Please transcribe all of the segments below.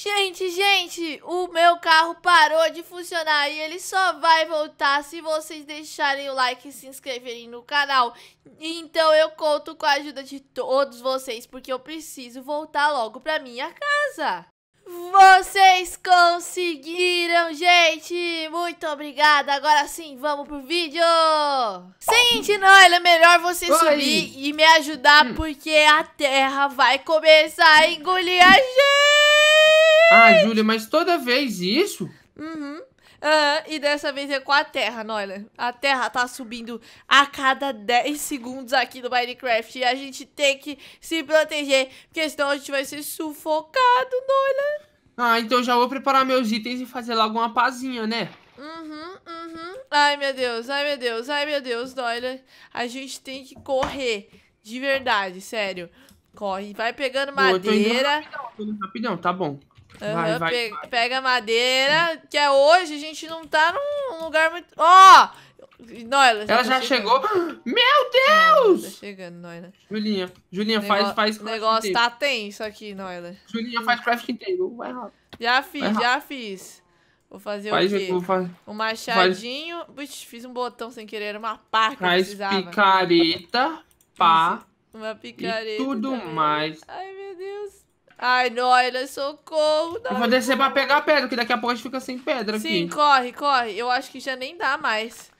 Gente, gente, o meu carro parou de funcionar e ele só vai voltar se vocês deixarem o like e se inscreverem no canal. Então eu conto com a ajuda de todos vocês, porque eu preciso voltar logo pra minha casa. Vocês conseguiram, gente! Muito obrigada! Agora sim, vamos pro vídeo! Seguinte, não, é melhor você Oi. subir e me ajudar, hum. porque a terra vai começar a engolir a gente! Ah, Júlia, mas toda vez isso? Uhum. Ah, e dessa vez é com a Terra, não, A Terra tá subindo a cada 10 segundos aqui no Minecraft. E a gente tem que se proteger, porque senão a gente vai ser sufocado, Noila. Ah, então já vou preparar meus itens e fazer logo uma pazinha, né? Uhum, uhum. Ai, meu Deus, ai, meu Deus, ai, meu Deus, Noila. A gente tem que correr, de verdade, sério. Corre, vai pegando madeira. tô indo rapidão, tô indo rapidão, tá bom. Uhum, vai, vai, pe vai. Pega madeira, que é hoje, a gente não tá num lugar muito. Ó! Oh! Noila, já Ela tá já chegando. chegou. Meu Deus! tá chegando, Noila. Julinha, Julinha, faz, faz. O negócio tá tenso aqui, Noila. Julinha, faz craft inteiro Vai Já fiz, vai já fiz. Vou fazer faz, o quê? Faz, um machadinho. Faz... fiz um botão sem querer, era uma pá que faz precisava. picareta, pá. Uma picareta. E tudo também. Né? mais. Ai, meu Deus. Ai, Noila, socorro. Não. Eu vou descer pra pegar a pedra, que daqui a pouco a gente fica sem pedra Sim, aqui. Sim, corre, corre. Eu acho que já nem dá mais.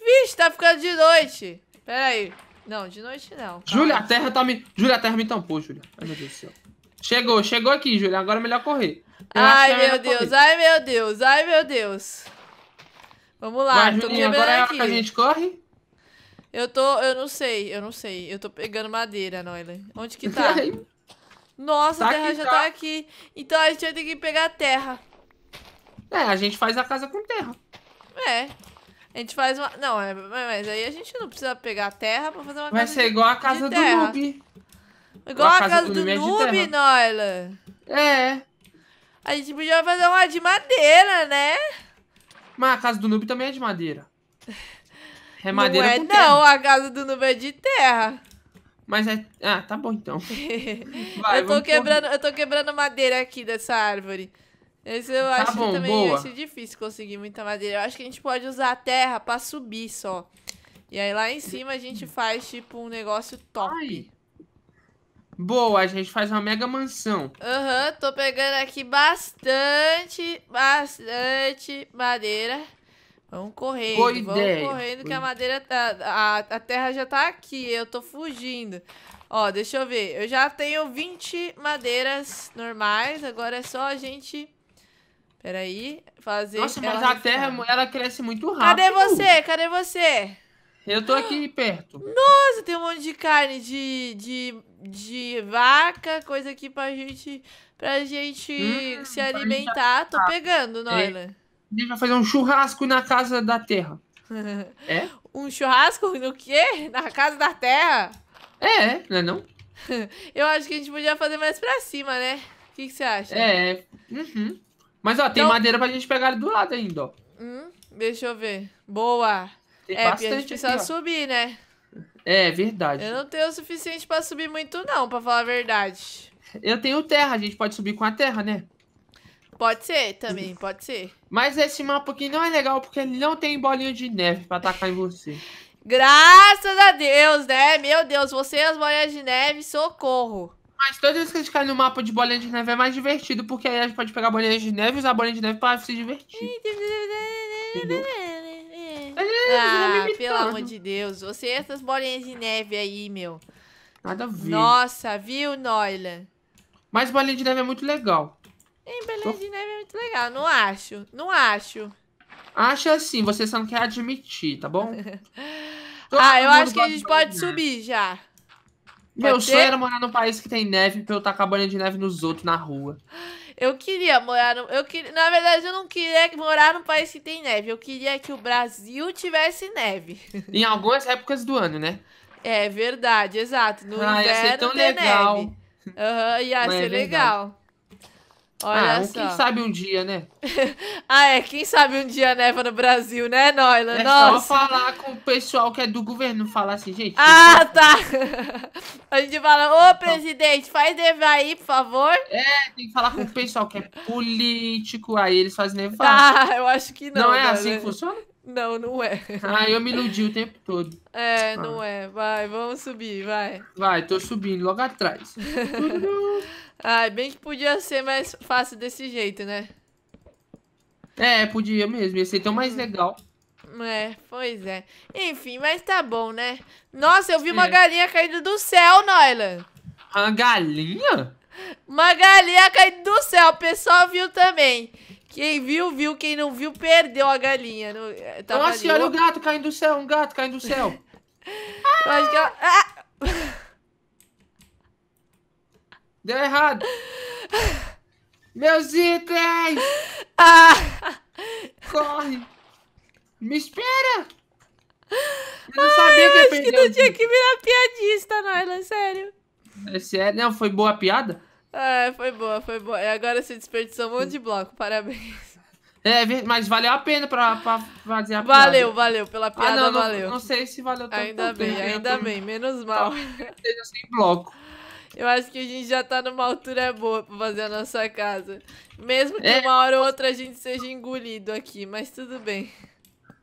Vixe, tá ficando de noite. Pera aí. Não, de noite não. Júlia, a terra tá me... Júlia, a terra me tampou, Júlia. Ai, meu Deus do céu. Chegou, chegou aqui, Júlia. Agora é melhor correr. Eu é ai, meu Deus, ai, meu Deus, ai, meu Deus. Vamos lá, Vai, tô Julinha, agora é que a gente corre? Eu tô, eu não sei, eu não sei. Eu tô pegando madeira, Noile. Onde que tá? Nossa, tá a terra já tá. tá. aqui. Então a gente vai ter que pegar a terra. É, a gente faz a casa com terra. É. A gente faz uma... Não, é... mas aí a gente não precisa pegar a terra pra fazer uma vai casa Vai ser de... igual a casa do noob. Igual a, a casa, do, do noob, é Noila. É. A gente podia fazer uma de madeira, né? Mas a casa do noob também é de madeira. É madeira não é, com terra. Não, a casa do noob é de terra. Mas é. Ah, tá bom então. Vai, eu, tô quebrando, eu tô quebrando madeira aqui dessa árvore. Esse eu tá acho bom, também boa. ser difícil conseguir muita madeira. Eu acho que a gente pode usar a terra pra subir só. E aí lá em cima a gente faz tipo um negócio top. Ai. Boa, a gente faz uma mega mansão. Aham, uhum, tô pegando aqui bastante, bastante madeira. Vamos correndo, Boa vamos ideia. correndo que a madeira, a, tá, a, a terra já tá aqui, eu tô fugindo. Ó, deixa eu ver, eu já tenho 20 madeiras normais, agora é só a gente... Peraí, fazer... Nossa, mas a terra, ela cresce muito rápido. Cadê você? Cadê você? Eu tô aqui perto. Nossa, tem um monte de carne de, de, de vaca, coisa aqui pra gente, pra gente hum, se alimentar. Tô pegando, Noila. É a gente vai fazer um churrasco na casa da terra. é? Um churrasco no quê? Na casa da terra? É, né, não é não? Eu acho que a gente podia fazer mais pra cima, né? O que, que você acha? É. Uhum. Mas, ó, então... tem madeira pra gente pegar do lado ainda, ó. Hum, deixa eu ver. Boa. Tem é, porque a gente precisa aqui, subir, né? É, verdade. Eu não tenho o suficiente pra subir muito, não, pra falar a verdade. Eu tenho terra, a gente pode subir com a terra, né? Pode ser também, pode ser. Mas esse mapa aqui não é legal porque ele não tem bolinha de neve pra atacar em você. Graças a Deus, né? Meu Deus, você e as bolinhas de neve, socorro. Mas toda vez que a gente cai no mapa de bolinha de neve é mais divertido, porque aí a gente pode pegar bolinha de neve e usar bolinha de neve pra se divertir. Ah, é pelo amor de Deus. Você e essas bolinhas de neve aí, meu. Nada a ver. Nossa, viu, Noila? Mas bolinha de neve é muito legal. Em Belém de Neve é muito legal. Não acho. Não acho. Acha assim, você só não quer admitir, tá bom? ah, eu acho que a gente pode subir já. Meu pode sonho ter? era morar num país que tem neve pra eu tacar bolinha de neve nos outros na rua. Eu queria morar no. Eu queria, na verdade, eu não queria morar num país que tem neve. Eu queria que o Brasil tivesse neve. Em algumas épocas do ano, né? É verdade, exato. No ah, inverno ia ser tão legal. Aham, uhum, ia Mas é ser é legal. Ah, Olha ah, só. quem sabe um dia, né? ah, é, quem sabe um dia neva no Brasil, né, Noila? É Nossa. só falar com o pessoal que é do governo, falar assim, gente. Ah, tá. A gente fala, ô, então, presidente, faz nevar aí, por favor. É, tem que falar com o pessoal que é político, aí eles fazem nevar. Tá, ah, eu acho que não. Não é assim que funciona? Não, não é. Ah, eu me iludi o tempo todo. É, ah. não é. Vai, vamos subir, vai. Vai, tô subindo logo atrás. Ai, bem que podia ser mais fácil desse jeito, né? É, podia mesmo. Ia ser tão mais uhum. legal. É, pois é. Enfim, mas tá bom, né? Nossa, eu vi é. uma galinha caindo do céu, Noylan. Uma galinha? Uma galinha caindo do céu. O pessoal viu também. Quem viu, viu. Quem não viu, perdeu a galinha. É, tava Nossa, ali. olha o gato caindo do céu. Um gato caindo do céu. eu acho que ela... Ah! Deu errado! Meus itens! Ah. Corre! Me espera! Eu não Ai, sabia que eu acho que não tinha que virar piadista, Nylan, sério. É sério? Não, foi boa a piada? É, foi boa, foi boa. E é, agora se desperdiçou um monte de bloco, parabéns. É, é mas valeu a pena pra, pra fazer a valeu, piada. Valeu, valeu, pela piada ah, não, valeu. Não, não, sei se valeu tanto. Ainda bem, ainda bem, menos mal. Seja sem bloco. Eu acho que a gente já tá numa altura boa pra fazer a nossa casa. Mesmo que é. uma hora ou outra a gente seja engolido aqui, mas tudo bem.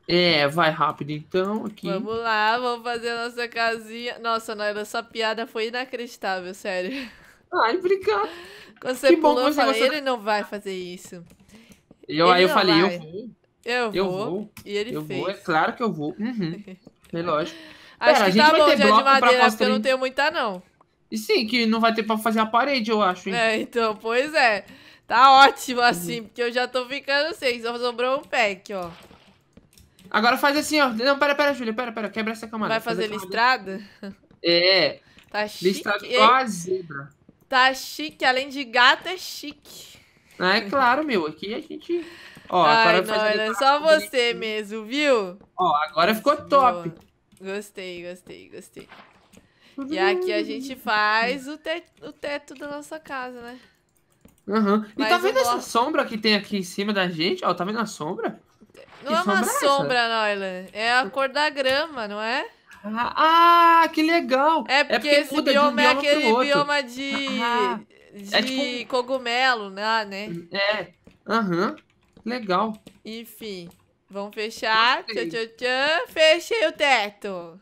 É, vai rápido então aqui. Vamos lá, vamos fazer a nossa casinha. Nossa, Naila, essa piada foi inacreditável, sério. Ai, obrigado. Quando você que pulou, eu falei, você... ele não vai fazer isso. Eu, aí eu falei, vai. eu vou. Eu, eu vou. E ele eu fez. Vou, é claro que eu vou. Uhum. é lógico. Acho Pera, que tá bom já de madeira, porque eu não tenho muita, não. E sim, que não vai ter pra fazer a parede, eu acho, hein? É, então, pois é. Tá ótimo assim, uhum. porque eu já tô ficando sem. Só sobrou um pack, ó. Agora faz assim, ó. Não, pera, pera, Júlia, pera, pera. Quebra essa camada. Vai fazer, fazer listrada? Camada. É. Tá chique. Listrada igual a zebra. Tá chique. Além de gato, é chique. Ah, é claro, meu. Aqui a gente... Ó, Ai, agora não, era só você mesmo, viu? Ó, agora ficou Boa. top. Gostei, gostei, gostei. E aqui a gente faz o, te o teto da nossa casa, né? Uhum. E tá vendo essa sombra que tem aqui em cima da gente? Ó, tá vendo a sombra? Não que é uma sombra, é sombra Noylan. É a cor da grama, não é? Ah, ah que legal! É porque, é porque esse bioma, é um aquele bioma de, ah, é de é tipo... cogumelo, né, né? É, aham. Uhum. Legal. Enfim, vamos fechar. Tchau, tchau, tchau. Fechei o teto.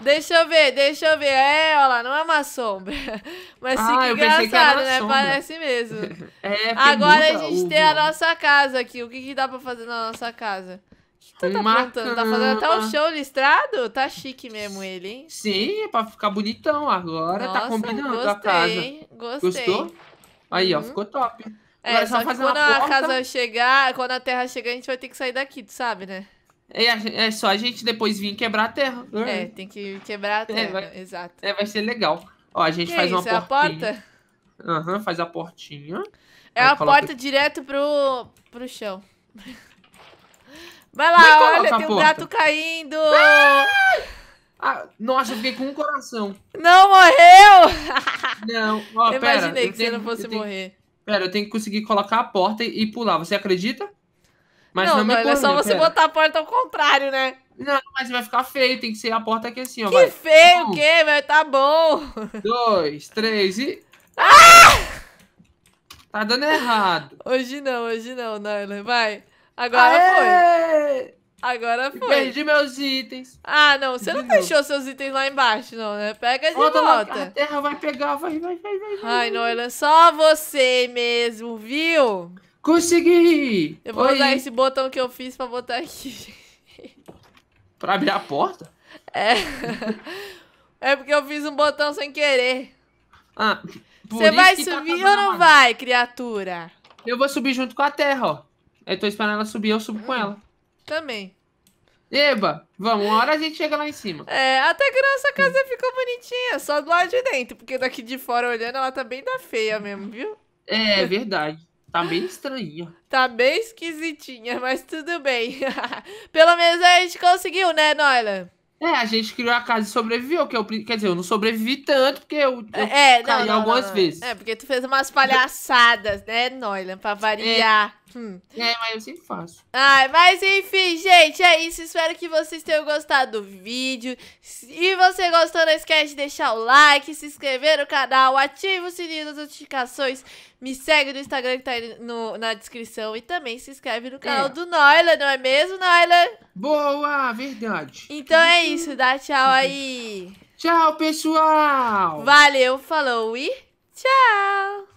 Deixa eu ver, deixa eu ver. É, olha lá, não é uma sombra. Mas ah, fica engraçado, né? Sombra. Parece mesmo. É, Agora muda, a gente tem a nossa casa aqui. O que, que dá pra fazer na nossa casa? Você tá aprontando? Tá fazendo até um show listrado? Tá chique mesmo ele, hein? Sim, é pra ficar bonitão agora. Tá nossa, tá combinando gostei, a casa. Gostei. Gostou? Aí, uhum. ó, ficou top. É, agora é só, só que quando a porta... casa chegar, quando a terra chegar, a gente vai ter que sair daqui, tu sabe, né? É, é só a gente depois vir quebrar a terra. É, é. tem que quebrar a é, terra, é, vai, exato. É, vai ser legal. Ó, a gente que faz isso? uma portinha. É a porta? Uhum, faz a portinha. É a porta que... direto pro, pro chão. Vai lá, olha, tem um porta. gato caindo. Ah! Ah, nossa, eu fiquei com um coração. Não morreu? Não, ó, eu pera, Imaginei que tenho, você não fosse tenho, morrer. Pera, eu tenho que conseguir colocar a porta e, e pular. Você acredita? Mas não, não, não corrija, é só você pera. botar a porta ao contrário, né? Não, mas vai ficar feio, tem que ser a porta é aqui assim, ó. Que vai. feio um, o quê, velho? Tá bom. Dois, três e... Ah! Tá dando errado. Hoje não, hoje não, Naila. Vai. Agora Aê! foi. Agora foi. Perdi meus itens. Ah, não. Você não fechou deixou seus itens lá embaixo, não, né? Pega de volta. volta. A terra vai pegar, vai, vai, vai, vai. Ai, Noila, só você mesmo, viu? Consegui! Eu vou Oi. usar esse botão que eu fiz pra botar aqui. pra abrir a porta? É. É porque eu fiz um botão sem querer. Ah, Você vai tá subir tá ou não vai, criatura? Eu vou subir junto com a terra, ó. Eu tô esperando ela subir, eu subo hum, com ela. Também. Eba, vamos, uma hora a gente chega lá em cima. É, até que nossa casa ficou bonitinha, só do lado de dentro, porque daqui de fora olhando ela tá bem da feia mesmo, viu? É, é verdade. Tá bem estranhinha. Tá bem esquisitinha, mas tudo bem. Pelo menos a gente conseguiu, né, Noila? É, a gente criou a casa e sobreviveu, que eu, quer dizer, eu não sobrevivi tanto, porque eu, eu é, caí não, não, algumas não, vezes. É, porque tu fez umas palhaçadas, né, Noilan, pra é, variar. É. Hum. É, mas eu sempre faço. Ai, mas enfim, gente, é isso. Espero que vocês tenham gostado do vídeo. Se você gostou, não esquece de deixar o like, se inscrever no canal, ativa o sininho das notificações, me segue no Instagram que tá aí no, na descrição e também se inscreve no canal é. do Noila, não é mesmo, Noila? Boa, verdade. Então é isso, dá tchau aí. Tchau, pessoal! Valeu, falou e tchau!